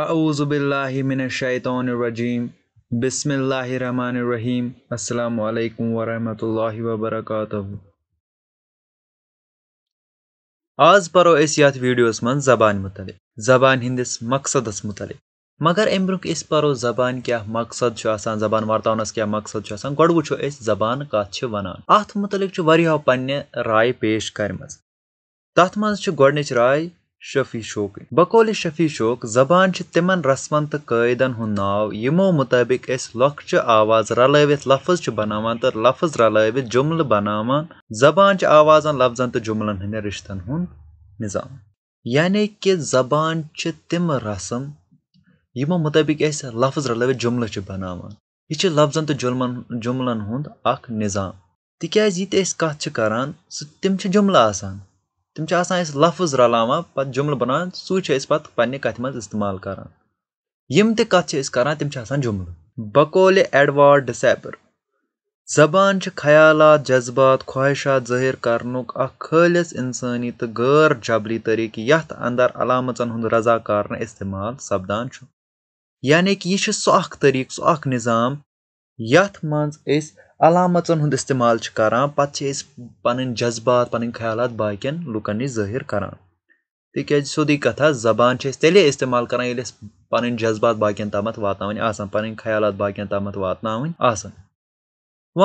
اعوذ باللہ من الشیطان الرجیم بسم اللہ الرحمن الرحیم السلام علیکم ورحمت اللہ وبرکاتہ آز پرو اس یات ویڈیوز من زبان متعلق زبان ہندس مقصدس متعلق مگر امبر اس پرو زبان کیا مقصد آسان زبان ورتانس کیا مقصد آسان گڈ وچو اس زبان کت ونان ات متعلق پنہ رائے پیش کرم تت مز گچ رائے شفی شوقی بقول شفیع شوق زبان تم رسمن تو قاعدن ہند مطابق اس لچچہ آواز رلوت لفظ بنا لفظ رلوت جملے بنا زبان آواز لفظ جملن رشتن ہند نظام یعنی کہ زبان تم رسم یمو مطابق اس لفظ رلوت جملے بنانا یہ لفظ جملن ہند اخ نظام تک یہ کتان سم جملہ تم اس لفظ رلانا پہ جملہ بنان سی پہ پنہ کت کران کر جمل بکول ایڈوارڈ ڈسیپر زبان خیالات جذبات خواہشات ظاہر کرنک خالص انسانی تو غیر جبری طریقہ یت اندر علامتن رضا کار استعمال سپدان یعنی کہ یہ طریقہ سہ نظام یت مز علامژن استعمال پَنٕنۍ جذبات پن خیالات باقی لکن نش ظاہر کر تِکیٛازِ سیوٚدُے کتہ زبان تیٚلے استعمال جذبات تامَتھ واتناوٕنۍ آسان پن خیالات ہُتھ تام واتن أسۍ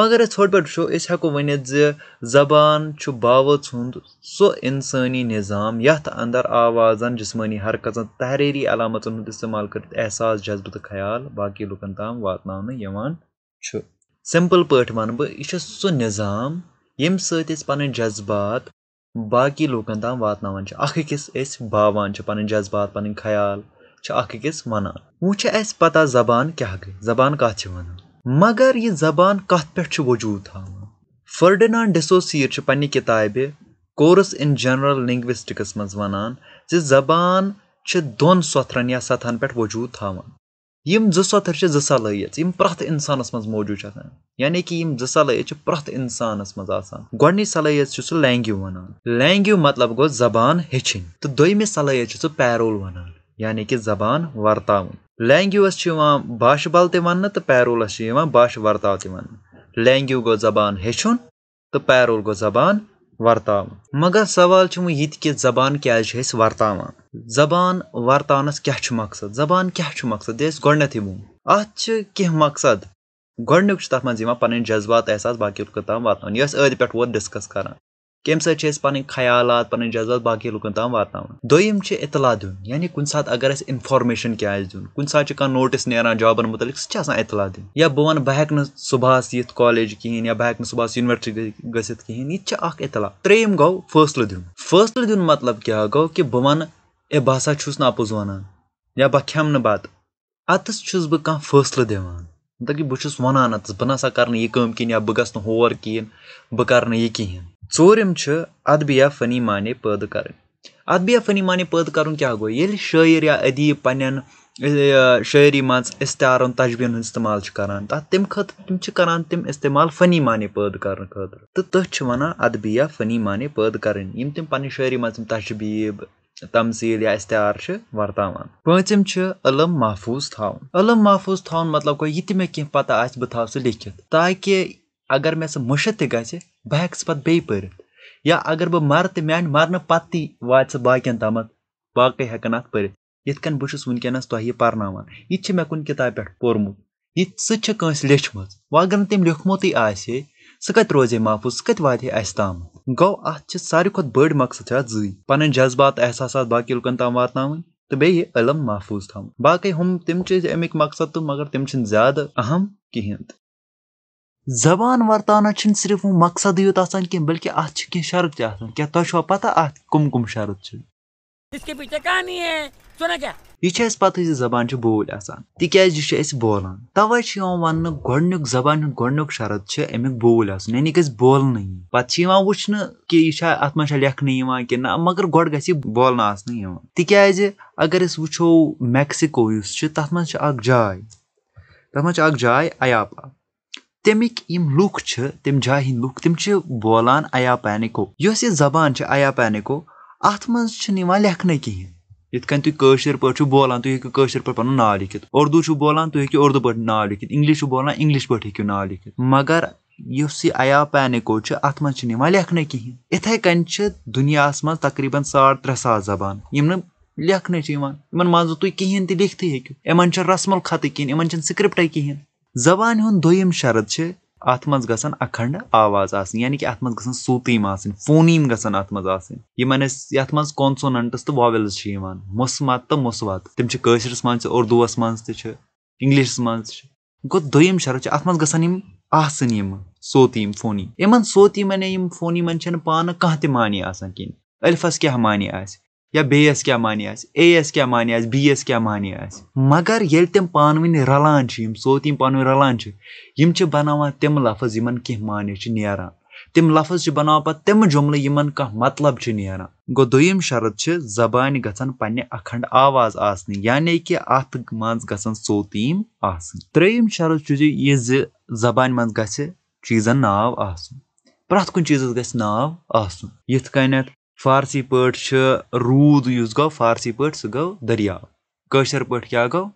پہ ؤنِتھ زِ زبان باوت اِنسٲنی نِظام نظام اَندَر اندر آوازن جسمانی تحریٖری تحری ہُنٛد استعمال احساس جذبہ تہٕ خیال باقی لکن تام واتن سِمپٕل پٲٹھۍ وَنہٕ بہٕ یہِ چھُ سُہ نِظام ییٚمہِ سۭتۍ أسۍ پَنٕنۍ جذبات باقٕے لوٗکَن تام واتناوان چھِ اَکھ أکِس أسۍ باوان چھِ پَنٕنۍ جذبات پَنٕنۍ خیال چھِ اَکھ أکِس وَنان وۄنۍ چھِ اَسہِ پَتہ زبان کیٛاہ گٔے زبان کَتھ چھِ وَنان مگر یہِ زبان کَتھ پٮ۪ٹھ چھُ وجوٗد تھاوان فٔرڈِنان ڈِسوسیٖر چھُ پنٛنہِ کِتابہِ کورس اِن جَنرَل لِنٛگوِسٹِکَس منٛز وَنان زِ زبان چھِ دۄن سۄتھرَن یا سَتھَن پٮ۪ٹھ وجوٗد تھاوان یم زٕ سۄتھر چھِ زٕ صلٲحیت یِم پرٛٮ۪تھ اِنسانَس منٛز موٗجوٗد چھِ آسان یعنی کہِ یِم زٕ صلٲحیت چھِ پرٛٮ۪تھ اِنسانَس منٛز آسان گۄڈنِچ صلٲحیت چھُ سُہ لینٛگِو وَنان لینٛگِو مطلب گوٚو زبان ہیٚچھِنۍ تہٕ دوٚیمہِ صلٲحیت چھُ سُہ پیرول وَنان یعنی کہِ زبان وَرتاوٕنۍ لینٛگِوَس چھِ یِوان باشہٕ بَل تہِ وَننہٕ تہٕ پیرولَس چھِ یِوان باشہٕ وَرتاو تہِ وَننہٕ لینٛگِو گوٚو زبان ہیٚچھُن تہٕ پیرول گوٚو زبان ورتاؤ مگر سوال چھُ وۄنۍ یہِ تہِ کہِ زبان چھِ أسۍ وتا زبان چھُ مقصد زبان چھُ مقصد یہِ ووٚن چھِ کینٛہہ مقصد گۄڈنیُک چھُ گوڈنی منٛز یِوان پن جذبات احساس باقٕے تام یہِ باقیوں پٮ۪ٹھ ووت ڈسکس کر أسۍ پَنٕنۍ خیالات تام باقی دوٚیِم چھِ اطلاع دیُن یعنی کُنہِ ساتہٕ اگر افارمیشن كیا آس دن ساتھ کان نوٹس نیران جابن متعلق یا بہٕ ہٮ۪کہٕ نہٕ صُبحَس یوٗنیورسٹی گٔژھِتھ کِہیٖنۍ یہِ تہِ چھِ یہ اطلاع دیُن گو دیُن مطلب کیٛاہ گوٚو گو بہٕ وَنہٕ اے نہٕ اَپُز نا یا بہٕ کھٮ۪مہٕ نہٕ نا اَتَس چھُس بہٕ کانٛہہ فٲصلہٕ دِوان مطلب سا کَرٕ نہٕ یہِ یہ کِہیٖنۍ یا بہ کِہیٖنۍ بہٕ بہ نہٕ یہ کہین ژوٗرِم ظورم ادبیہ فنی معے پدبیہ فنی کَرُن کیٛاہ گوٚو ییٚلہِ شٲعر یا ادیٖب پنٛنٮ۪ن شٲعری منٛز مان تجبیٖن ہُنٛد استعمال چھِ چھِ کَران کَران تَتھ تَمہِ خٲطرٕ تِم کران اتعمال فنی معے پہ خاطر تھی ادبیہ فنی یِم تِم پنٛنہِ شٲعری منٛز ماں تجبیٖب تمصیل یا اِستعار چھِ وَرتاوان پٲنٛژِم چھِ علم محفوٗظ تھاوُن علم محفوٗظ تھاوُن مطلب گوٚو یہِ تہِ مےٚ کینٛہہ پَتہ آسہِ بہٕ بہ سُہ لیٚکھِتھ تاکہِ اگر مےٚ سُہ مٔشِد تہِ گژھِ بہٕ ہٮ۪کہٕ سُہ پَتہٕ بیٚیہِ پٔرِتھ یا اگر بہٕ مَرٕ تہِ میٛانہِ مَرنہٕ پَتہٕ تہِ واتہِ سُہ باقٕیَن تامَتھ باقٕے ہٮ۪کَن اَتھ پٔرِتھ یِتھ کٔنۍ بہٕ چھُس وٕنکٮ۪نَس تۄہہِ یہِ پَرناوان یہِ تہِ چھِ مےٚ کُنہِ کِتابہِ پٮ۪ٹھ پوٚرمُت یہِ سُہ تہِ چھِ کٲنٛسہِ لیٚچھمٕژ وۄنۍ اگر نہٕ تٔمۍ لیوٚکھمُتٕے آسہِ ہے سُہ کَتہِ روزِ ہے محفوٗظ سُہ کَتہِ واتہِ ہے اَسہِ تام گوٚو اَتھ چھِ ساروی کھۄتہٕ بٔڑۍ مقصد چھِ اَتھ زٕے پَنٕنۍ جذبات احساسات باقٕے لُکَن تام واتناوٕنۍ تہٕ بیٚیہِ یہِ علم محفوٗظ تھاوُن باقٕے ہُم تِم چھِ اَمِکۍ مقصد تہٕ مگر تِم چھِنہٕ زیادٕ اہم کِہیٖنۍ تہِ زبان ورتانا چھنہٕ صرف وۄنۍ مقصدٕے یوت آسان کینٛہہ بلکہِ اَتھ چھِ کینٛہہ شرط تہِ آسان کیٛاہ تۄہہِ چھوا پَتہ اَتھ کٕم کٕم شرط چھِ یہِ چھِ اَسہِ پَتہٕ زِ زبان چھِ بوٗلۍ آسان تِکیازِ یہِ چھِ أسۍ بولان تَوَے چھِ یِوان وَننہٕ گۄڈنیُک زبانہِ ہُنٛد گۄڈنیُک شرط چھِ اَمیُک بوٗلۍ آسُن یعنی گژھِ بولنہٕ یِن پَتہٕ چھِ یِوان وٕچھنہٕ کہِ یہِ چھا اَتھ منٛز چھا لیکھنہٕ یِوان کِنہٕ نہ مگر گۄڈٕ گژھِ یہِ بولنہٕ آسنہٕ یِوان تِکیازِ اگر أسۍ وٕچھو میکسِکو یُس چھُ تَتھ منٛز چھِ اَکھ جاے تَتھ منٛز چھِ اَکھ جاے اَیاپا تمک تِم جایہِ تم لُکھ ہند چھِ بولان ایا یۄس اس زبان ایا چھِنہٕ ات لیکھنہٕ کہین یِتھ کٔنۍ پن کٲشِر لکھت اردو بولان پَنُن اردو پا نو چھُو بولان چھُ اَتھ منٛز چھِنہٕ پینکو لیکھنہٕ کِہیٖنۍ یِتھَے اتھے چھِ دنیا منٛز تقریباً ساڑ تر ساس زبان یوں تہِ سے ہیٚکِو تہین چھِ ہوں رسم الخط كہیں چھِنہٕ سكرپٹ كہی زبان ہو دم شرط ات مکھنڈ آواز آن یعنی کہ ات موتم آ فونیم گنس یع مسوننٹس واولز مسمت تو مسبت تمرس مان تردوس منگلشس مان تم شرط ات من سوتیم فونی ان سوتی من فونی چھ کانٛہہ تہِ معنی آسان کلفس معنی آسہِ یا یاس کیا آسہِ اے یَس یس آسہِ بی یَس ایس کیا آسہِ مگر ییٚلہِ تِم پانہٕ ؤنۍ رَلان چھِ یِم یِم پانہٕ ؤنۍ رَلان چھِ یِم چھِ بَناوان تِم لفظ چھِ نیران تِم لفظ چھِ بَناوان پَتہٕ تِم جُملہٕ جملے کانٛہہ مطلب چھُ نیران گوٚو دوٚیِم شرط چھِ زبانہِ گژھن پن اَکھنٛڈ آواز آسنہِ یعنی کہِ اَتھ منٛز گژھن سوتیٖم آسٕنۍ آم شرط چھُ زِ یہِ زِ زبانہِ منٛز گژھِ چیز ناو آسُن پرٛٮ۪تھ کُنہِ چیٖزَس گژھِ ناو آسُن یِتھ کٔنٮ۪تھ فارسی پٲٹھۍ چھِ روٗد یُس گوٚو فارسی پٲٹھۍ سُہ گوٚو دٔریاو کٲشِر پٲٹھۍ کیاہ گوٚو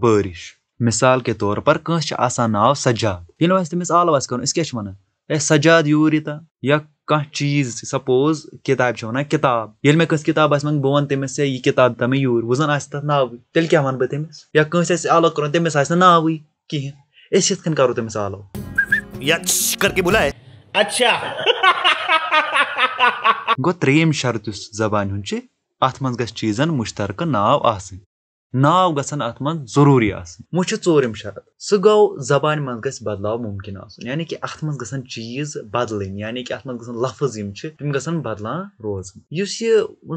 بٲرِش مِثال کے طور پر کٲنٛسہِ چھُ آسان ناو سجاد ییٚلہِ وۄنۍ اَسہِ تٔمِس آلو آسہِ کَرُن أسۍ کیاہ چھِ وَنان ہے سجاد یوٗر یوٗتاہ یا کانٛہہ چیٖز سَپوز کِتابہِ چھِ وَنان کِتاب ییٚلہِ مےٚ کٲنٛسہِ کِتاب آسہِ وَنٕنۍ بہٕ وَنہٕ تٔمِس ہے یہِ کِتاب دِتا مےٚ یوٗرۍ وۄنۍ زَن آسہِ تَتھ ناوٕے تیٚلہِ کیاہ وَنہٕ بہٕ تٔمِس یا کٲنٛسہِ آسہِ آلو کَرُن تٔمِس آسہِ نہٕ ناوٕے کِہیٖنۍ أسۍ یِتھ کٔنۍ کَرو تٔمِس آلو اچھا گوٚو ترٛیٚیِم شرط یُس زبانہِ ہُنٛد چھِ اَتھ منٛز گژھِ چیٖزَن مُشترکہٕ ناو آسٕنۍ ناو نا گا من ضروری آن ژوٗرِم شرط سُہ گوٚو زبانہِ منٛز گژھِ بدلاو مُمکِن آسُن یعنی کہِ منٛز گژھن چیٖز بدلٕنۍ یعنی کہِ منٛز گژھن لفظ یِم چھِ تِم گژھن بدلان روزٕنۍ یُس یہِ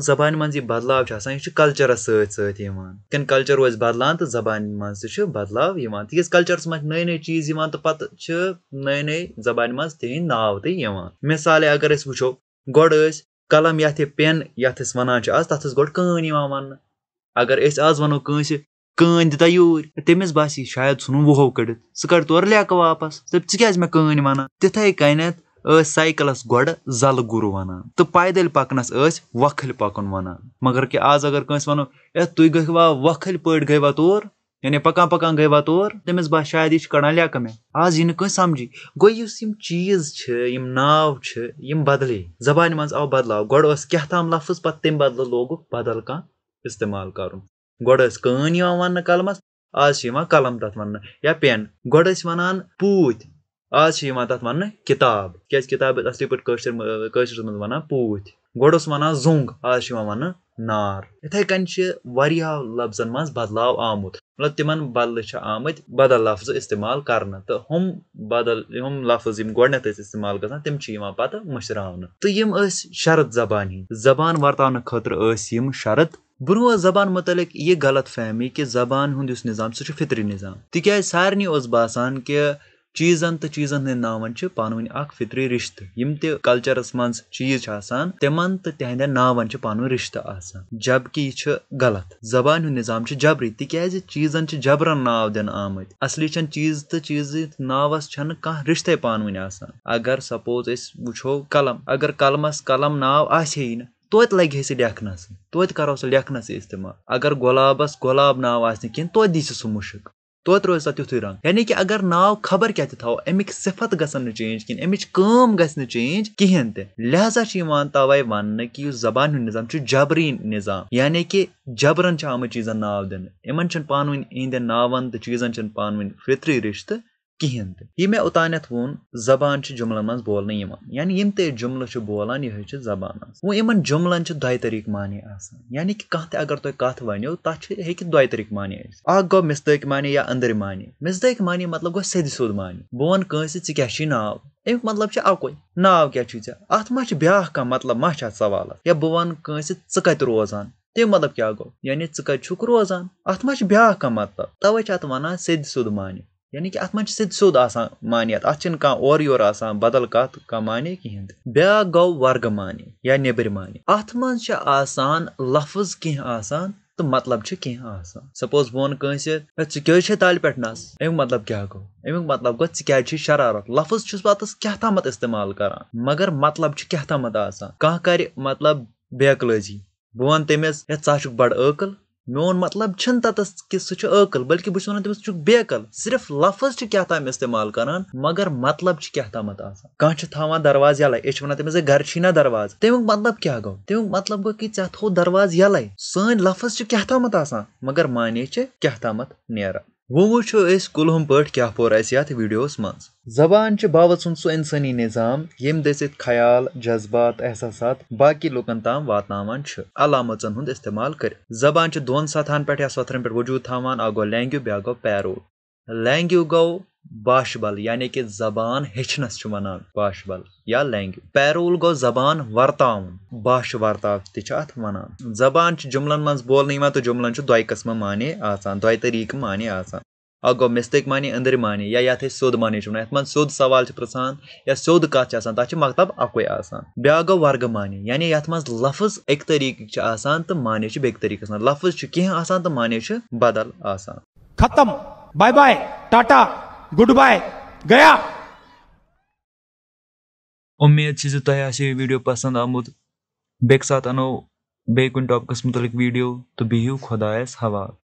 زبانہِ منٛز یہِ بدلاو چھُ آسان یہِ چھُ کلچرس سۭتۍ سۭتۍ یِوان کلچر روزِ بدلان تہٕ زبانہِ منٛز تہِ چھُ بدلاو یِوان تِکیازِ کلچرس منٛز چھِ چھِ نٔے نٔے نٔے نٔے چیٖز یِوان تہٕ پتہٕ زبانہِ منٛز تِہنٛدۍ ناو تہِ یِوان مِثالے اگر أسۍ وٕچھو گۄڈٕ ٲسۍ قلم یتھ یتھ یہِ أسۍ وَنان چھِ آز تتھ ٲس گۄڈٕ کٲن یِوان وَننہٕ اگر أسۍ آز وَنو کٲنٛسہِ کٲنۍ دِتا یوٗرۍ تٔمِس باسہِ شاید ژھٕنُن وُہو کٔڑِتھ سُہ کَڑِ تورٕ لیکہٕ واپَس دَپ ژٕ کیٛازِ مےٚ کٲنۍ وَنان تِتھَے کَنٮ۪تھ ٲسۍ سایکَلَس گۄڈٕ زَلہٕ گُرُ وَنان تہٕ پایدٔلۍ پَکنَس ٲسۍ وۄکھٕلۍ پَکُن وَنان مگر کہِ آز اگر کٲنٛسہِ وَنو ہے تُہۍ گٔیوا وۄکھٕلۍ پٲٹھۍ گٔیوا تور یعنی پَکان پَکان گٔیوا تور تٔمِس باسہِ شاید یہِ چھِ کَڑان لیکہٕ مےٚ آز یی نہٕ کٲنٛسہِ سَمجھی گوٚو یُس یِم چیٖز چھِ یِم ناو چھِ یِم بَدلے زَبانہِ منٛز آو بَدلاو گۄڈٕ اوس کیٛاہ تام لفظ پَتہٕ تَمہِ بَدلہٕ لوگُکھ بَدَل کانٛہہ استعمال کر گن ون چھِ آج قلم کیٛازِ کِتاب پین اَصلی پوت آج کٲشرِس منٛز کتاب کتاب اصلی اوس وَنان پوت آز چھِ آج وَننہٕ نار کٔنۍ چھِ واریاہو لفظن مز بدلاو آمت مطلب بدلہٕ چھِ آمت بدل لفظ استعمال کرنہٕ تو ہم بدل ہم لفظ ٲسۍ استعمال مٔشراونہٕ تم پہ مشرا تو زبانہِ ہِنٛدۍ زبان خٲطرٕ ٲسۍ یِم شرط بروہ زبان متعلق یہ غلط فہمی کہ زبان ہندس نظام سہ فطری نظام تاز سارے باسان کہ چیز تو چیزن ہند نون پان اخ فطری رشتہ یہ تہچرس میز تم تو تہندین نون پہ رشتہ آ جبکہ یہ غلط زبان ہوں نظام جبری تیز چیز جبرن ناؤ دمت اصلی چھ چیز تو چیز نوس چھ کم رشتہ پانوین آگر سپوز اچھو قلم اگر قلمس قلم ناو نا آئی نی توت سُہ لیکھنَسٕے استعمال اگر ناو آسہِ نہٕ کینٛہہ توتہِ دی سہ مشک توتہِ روز سب تیُتھُے رنگ یعنی کہ اگر نا خبر کی تھو اکت گھن چینج کھین چھِ کہین تہ لہذا کہِ یُس ون کہ زبان نظام جبری نظام یعنی کہ جبرن آمت چیزن یِہِنٛدٮ۪ن دن پانی چیٖزَن چھِنہٕ پانہٕ پانی فطری رشتہ کہین تیت ووٚن زبان بولنہٕ یِوان یعنی بولان بولنا یہ زبان دۄیہِ درکہ معنی یعنی کہ اگر تک چھِ تک دۄیہِ طرق معنی ٲسِتھ مستق گوٚو مِستٲقۍ معنی معنی مطلب گو چھُے ناو امی مطلب اکوئی ناؤ کیا بیا مطلب مہر ات سوالات یا ژٕ کَتہِ روزان تے مطلب کیا گو یعنی ما ات ماشا بیا مطلب وَنان سیٚدِ سود معنی یعنی کہ سود آپ مانیات اتنا اور یوران بدل کان معے کہ بیا گو ورگ معنی یا نیبر معے آسان لفظ آسان تو مطلب کی سپوز بہن کٲنٛسہِ ہے پٮ۪ٹھ نَس اَمیُک مطلب کیا گو امی مطلب گو چھُے شرارت لفظ چھوس کمات استعمال مگر مطلب مطلب بیکلزی بہ ژٕ چھُکھ بَڑٕ عقل میون مطلب چھُنہٕ کہِ سُہ چھُ چھ تتس کہ سکل بلکہ بہت چھُکھ تمہل صرف لفظ چھِ تام استعمال کران مگر مطلب چھُ آسان کانٛہہ تھاوان دروازٕ أسۍ کیاواز یلان تم گھر چی نہ دروازٕ تَمیُک مطلب کیا گوٚو تَمیُک مطلب گوٚو کہِ ژےٚ تھوٚو دروازٕ یلے سٲنۍ لفظ چھِ تامَتھ آسان مگر چھِ معنی تامَتھ نیران وم وچھو اس کلہم پٹ کیا پور اس یت ویڈیوس من زبان چ باوت سن سو انسانی نظام یم دست خیال جذبات احساسات باقی لکن تام واتنان علامتن ہند استعمال کر زبان چ دون سطحان پہ یا سترن پہ وجود تھان اکھ گو لینگو بیا گو پیرو لینگو گو باش بل یعنی کہ زبان ہیچنس و باش بل یا لینگ پیرول گو زبان ورتا باش ورتا تا و زبان جملن من بول تو جمل دے قسم معنی آسان دے طریق معنی آسان اگ گو مستق معنی اندر معنی یا یتھ سود معنی چھ ویت من سود سوال چھ پرسان یا سود کت چھ آسان تتھ چھ مقتب مطلب اکوے آسان بیا گو ورگ معنی یعنی یتھ من لفظ اک طریق چھ آسان تہ معنی چھ بیک طریق آسان لفظ چھ کیہ آسان تہ معنی چھ بدل آسان ختم bye bye tata good bye گیا امید زیا تھی یہ ویڈیو پسند آمد بی سات ان ٹاپکس متعلق ویڈیو تو بہو خدا حوال